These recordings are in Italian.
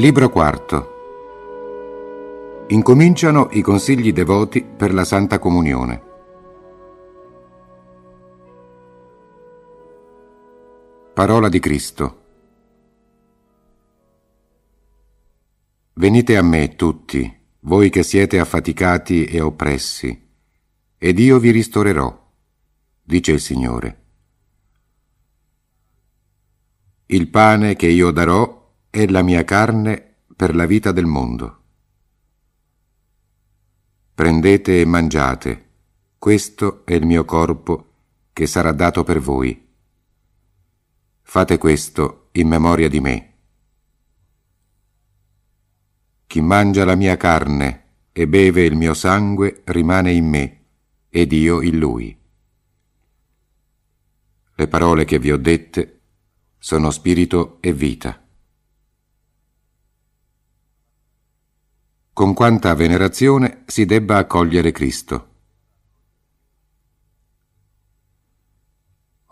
Libro quarto. Incominciano i consigli devoti per la Santa Comunione. Parola di Cristo. Venite a me tutti, voi che siete affaticati e oppressi, ed io vi ristorerò, dice il Signore. Il pane che io darò e la mia carne per la vita del mondo. Prendete e mangiate, questo è il mio corpo che sarà dato per voi. Fate questo in memoria di me. Chi mangia la mia carne e beve il mio sangue rimane in me ed io in lui. Le parole che vi ho dette sono spirito e vita. con quanta venerazione si debba accogliere Cristo.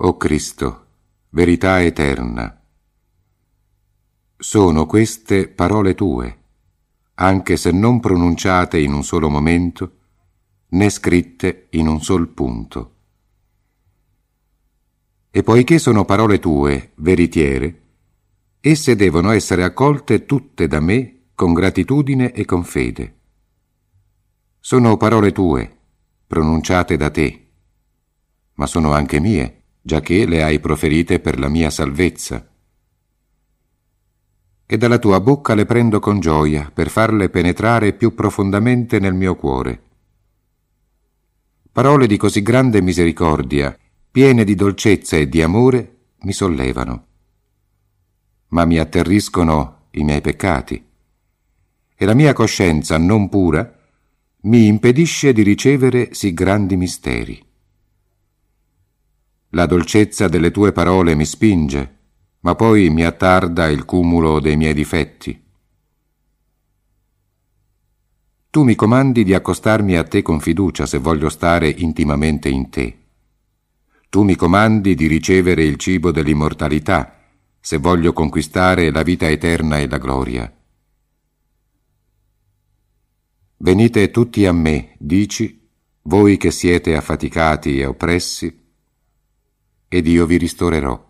O Cristo, verità eterna, sono queste parole tue, anche se non pronunciate in un solo momento, né scritte in un sol punto. E poiché sono parole tue, veritiere, esse devono essere accolte tutte da me con gratitudine e con fede. Sono parole tue, pronunciate da te, ma sono anche mie, giacché le hai proferite per la mia salvezza. E dalla tua bocca le prendo con gioia per farle penetrare più profondamente nel mio cuore. Parole di così grande misericordia, piene di dolcezza e di amore, mi sollevano, ma mi atterriscono i miei peccati e la mia coscienza non pura mi impedisce di ricevere sì grandi misteri. La dolcezza delle tue parole mi spinge, ma poi mi attarda il cumulo dei miei difetti. Tu mi comandi di accostarmi a te con fiducia se voglio stare intimamente in te. Tu mi comandi di ricevere il cibo dell'immortalità se voglio conquistare la vita eterna e la gloria. Venite tutti a me, dici, voi che siete affaticati e oppressi, ed io vi ristorerò.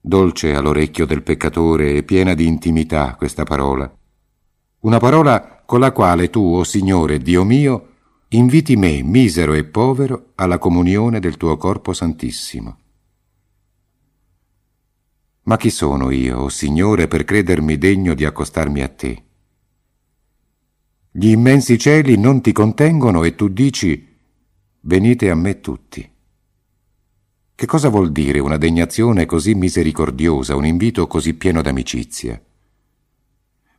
Dolce all'orecchio del peccatore e piena di intimità questa parola, una parola con la quale tu, o oh Signore Dio mio, inviti me, misero e povero, alla comunione del tuo corpo santissimo. Ma chi sono io, o oh Signore, per credermi degno di accostarmi a te? Gli immensi cieli non ti contengono e tu dici, venite a me tutti. Che cosa vuol dire una degnazione così misericordiosa, un invito così pieno d'amicizia?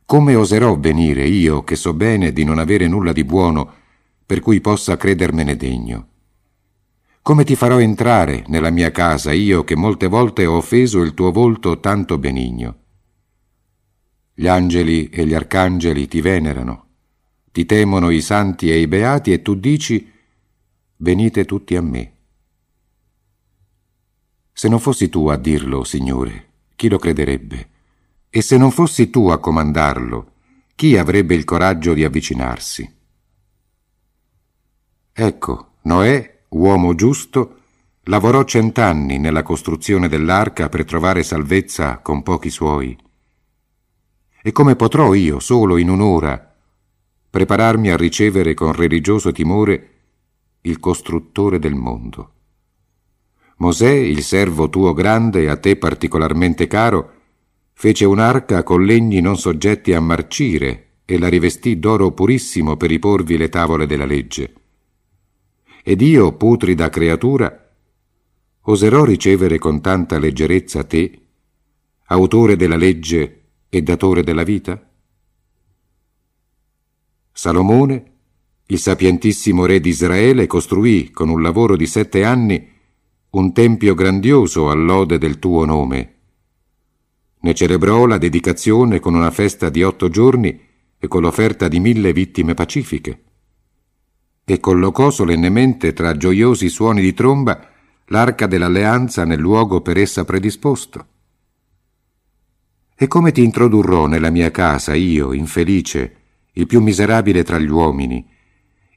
Come oserò venire io, che so bene di non avere nulla di buono, per cui possa credermene degno? Come ti farò entrare nella mia casa, io che molte volte ho offeso il tuo volto tanto benigno? Gli angeli e gli arcangeli ti venerano, ti temono i santi e i beati e tu dici, venite tutti a me. Se non fossi tu a dirlo, Signore, chi lo crederebbe? E se non fossi tu a comandarlo, chi avrebbe il coraggio di avvicinarsi? Ecco, Noè, uomo giusto, lavorò cent'anni nella costruzione dell'arca per trovare salvezza con pochi suoi. E come potrò io, solo in un'ora, prepararmi a ricevere con religioso timore il costruttore del mondo. Mosè, il servo tuo grande e a te particolarmente caro, fece un'arca con legni non soggetti a marcire e la rivestì d'oro purissimo per riporvi le tavole della legge. Ed io, putrida creatura, oserò ricevere con tanta leggerezza te, autore della legge e datore della vita? Salomone, il sapientissimo re di Israele, costruì con un lavoro di sette anni un tempio grandioso all'ode del tuo nome. Ne celebrò la dedicazione con una festa di otto giorni e con l'offerta di mille vittime pacifiche. E collocò solennemente tra gioiosi suoni di tromba l'arca dell'alleanza nel luogo per essa predisposto. E come ti introdurrò nella mia casa io, infelice, il più miserabile tra gli uomini,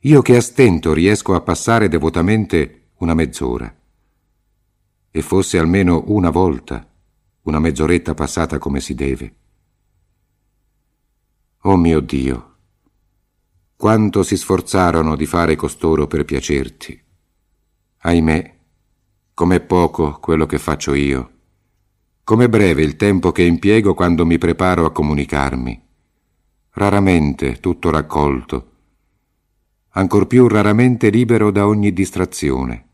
io che a stento riesco a passare devotamente una mezz'ora. E fosse almeno una volta, una mezz'oretta passata come si deve. Oh mio Dio, quanto si sforzarono di fare costoro per piacerti. Ahimè, com'è poco quello che faccio io, com'è breve il tempo che impiego quando mi preparo a comunicarmi raramente tutto raccolto, ancor più raramente libero da ogni distrazione.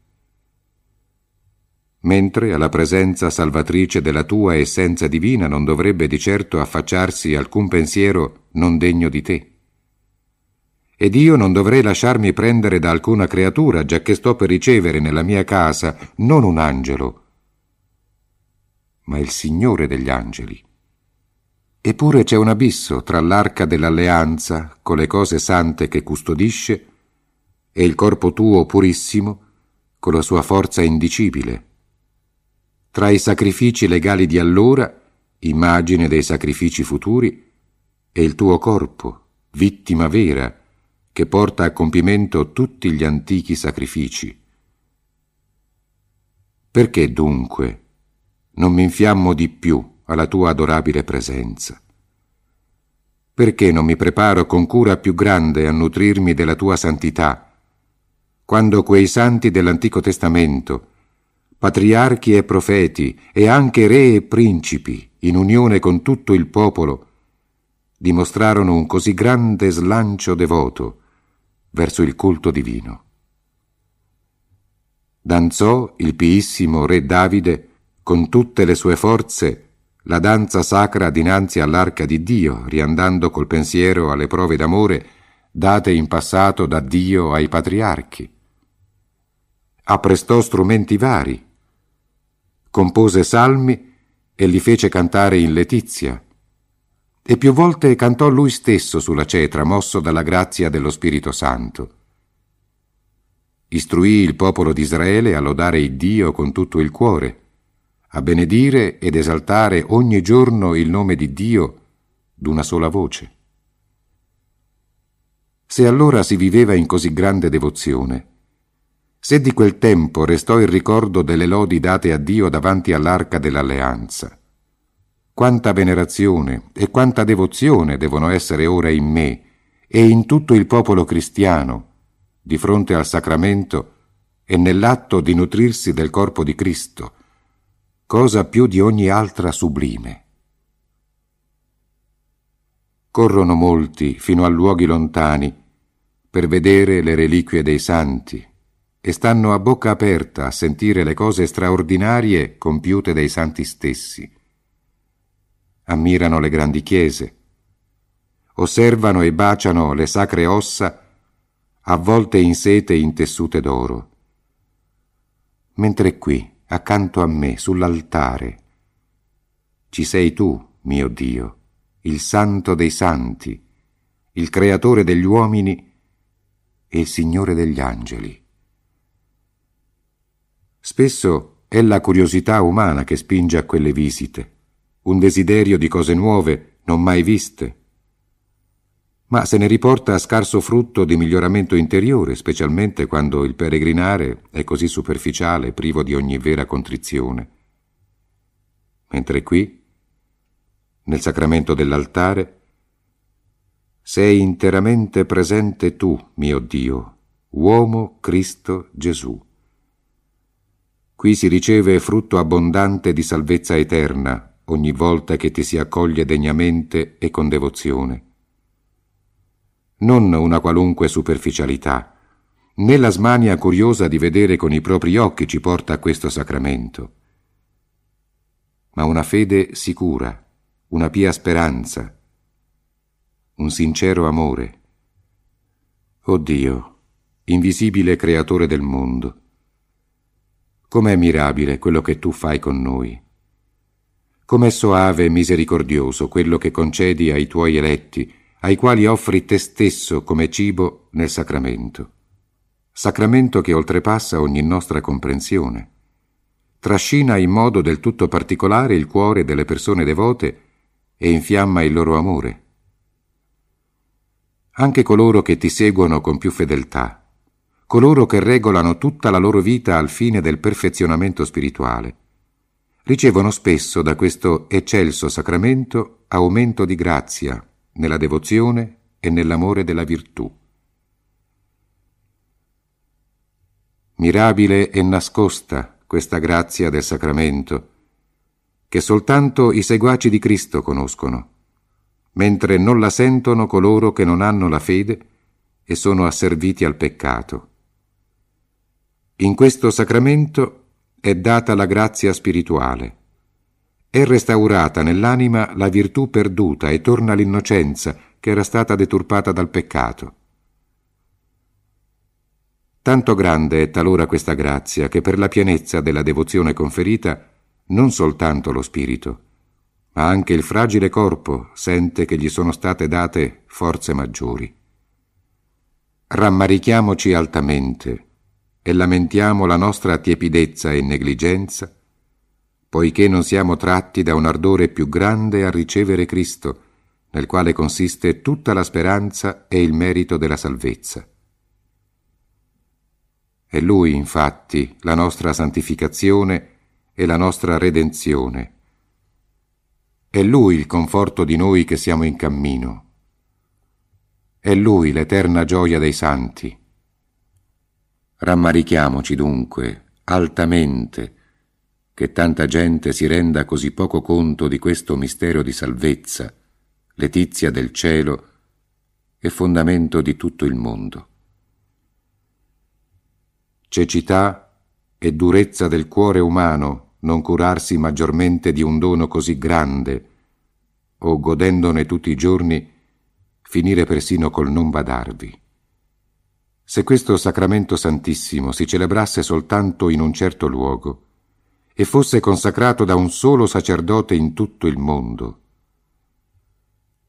Mentre alla presenza salvatrice della tua essenza divina non dovrebbe di certo affacciarsi alcun pensiero non degno di te. Ed io non dovrei lasciarmi prendere da alcuna creatura, giacché sto per ricevere nella mia casa non un angelo, ma il Signore degli angeli. Eppure c'è un abisso tra l'arca dell'alleanza con le cose sante che custodisce e il corpo tuo purissimo con la sua forza indicibile. Tra i sacrifici legali di allora, immagine dei sacrifici futuri, e il tuo corpo, vittima vera, che porta a compimento tutti gli antichi sacrifici. Perché dunque non mi infiammo di più? alla tua adorabile presenza. Perché non mi preparo con cura più grande a nutrirmi della tua santità, quando quei santi dell'Antico Testamento, patriarchi e profeti e anche re e principi, in unione con tutto il popolo, dimostrarono un così grande slancio devoto verso il culto divino. Danzò il piissimo re Davide con tutte le sue forze la danza sacra dinanzi all'arca di Dio, riandando col pensiero alle prove d'amore date in passato da Dio ai patriarchi. Apprestò strumenti vari, compose salmi e li fece cantare in Letizia, e più volte cantò lui stesso sulla cetra, mosso dalla grazia dello Spirito Santo. Istruì il popolo di Israele a lodare il Dio con tutto il cuore, a benedire ed esaltare ogni giorno il nome di Dio d'una sola voce. Se allora si viveva in così grande devozione, se di quel tempo restò il ricordo delle lodi date a Dio davanti all'arca dell'alleanza, quanta venerazione e quanta devozione devono essere ora in me e in tutto il popolo cristiano di fronte al sacramento e nell'atto di nutrirsi del corpo di Cristo, cosa più di ogni altra sublime. Corrono molti fino a luoghi lontani per vedere le reliquie dei santi e stanno a bocca aperta a sentire le cose straordinarie compiute dai santi stessi. Ammirano le grandi chiese, osservano e baciano le sacre ossa avvolte in sete e intessute d'oro. Mentre qui, accanto a me, sull'altare. Ci sei tu, mio Dio, il santo dei santi, il creatore degli uomini e il Signore degli angeli. Spesso è la curiosità umana che spinge a quelle visite, un desiderio di cose nuove non mai viste, ma se ne riporta scarso frutto di miglioramento interiore, specialmente quando il peregrinare è così superficiale, privo di ogni vera contrizione. Mentre qui, nel sacramento dell'altare, sei interamente presente tu, mio Dio, uomo Cristo Gesù. Qui si riceve frutto abbondante di salvezza eterna ogni volta che ti si accoglie degnamente e con devozione non una qualunque superficialità, né la smania curiosa di vedere con i propri occhi ci porta a questo sacramento, ma una fede sicura, una pia speranza, un sincero amore. Oh Dio, invisibile creatore del mondo, com'è mirabile quello che tu fai con noi. Com'è soave e misericordioso quello che concedi ai tuoi eletti, ai quali offri te stesso come cibo nel sacramento, sacramento che oltrepassa ogni nostra comprensione, trascina in modo del tutto particolare il cuore delle persone devote e infiamma il loro amore. Anche coloro che ti seguono con più fedeltà, coloro che regolano tutta la loro vita al fine del perfezionamento spirituale, ricevono spesso da questo eccelso sacramento aumento di grazia, nella devozione e nell'amore della virtù. Mirabile e nascosta questa grazia del sacramento, che soltanto i seguaci di Cristo conoscono, mentre non la sentono coloro che non hanno la fede e sono asserviti al peccato. In questo sacramento è data la grazia spirituale, è restaurata nell'anima la virtù perduta e torna l'innocenza che era stata deturpata dal peccato. Tanto grande è talora questa grazia che per la pienezza della devozione conferita non soltanto lo spirito, ma anche il fragile corpo sente che gli sono state date forze maggiori. Rammarichiamoci altamente e lamentiamo la nostra tiepidezza e negligenza poiché non siamo tratti da un ardore più grande a ricevere Cristo, nel quale consiste tutta la speranza e il merito della salvezza. È Lui, infatti, la nostra santificazione e la nostra redenzione. È Lui il conforto di noi che siamo in cammino. È Lui l'eterna gioia dei santi. Rammarichiamoci dunque altamente che tanta gente si renda così poco conto di questo mistero di salvezza, letizia del cielo e fondamento di tutto il mondo. Cecità e durezza del cuore umano non curarsi maggiormente di un dono così grande, o godendone tutti i giorni, finire persino col non badarvi. Se questo sacramento santissimo si celebrasse soltanto in un certo luogo, e fosse consacrato da un solo sacerdote in tutto il mondo.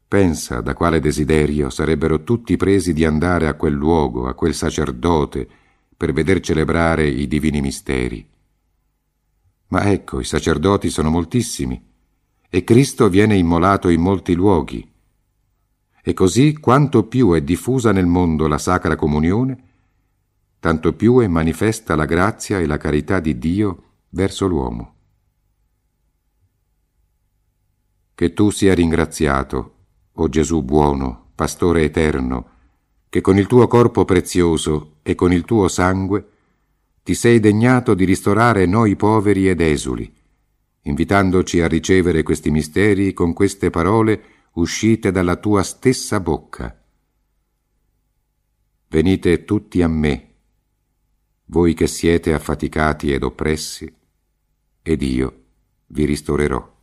Pensa da quale desiderio sarebbero tutti presi di andare a quel luogo, a quel sacerdote, per veder celebrare i divini misteri. Ma ecco, i sacerdoti sono moltissimi, e Cristo viene immolato in molti luoghi. E così quanto più è diffusa nel mondo la Sacra Comunione, tanto più è manifesta la grazia e la carità di Dio verso l'uomo. Che tu sia ringraziato, o Gesù buono, pastore eterno, che con il tuo corpo prezioso e con il tuo sangue ti sei degnato di ristorare noi poveri ed esuli, invitandoci a ricevere questi misteri con queste parole uscite dalla tua stessa bocca. Venite tutti a me, voi che siete affaticati ed oppressi, ed io vi ristorerò.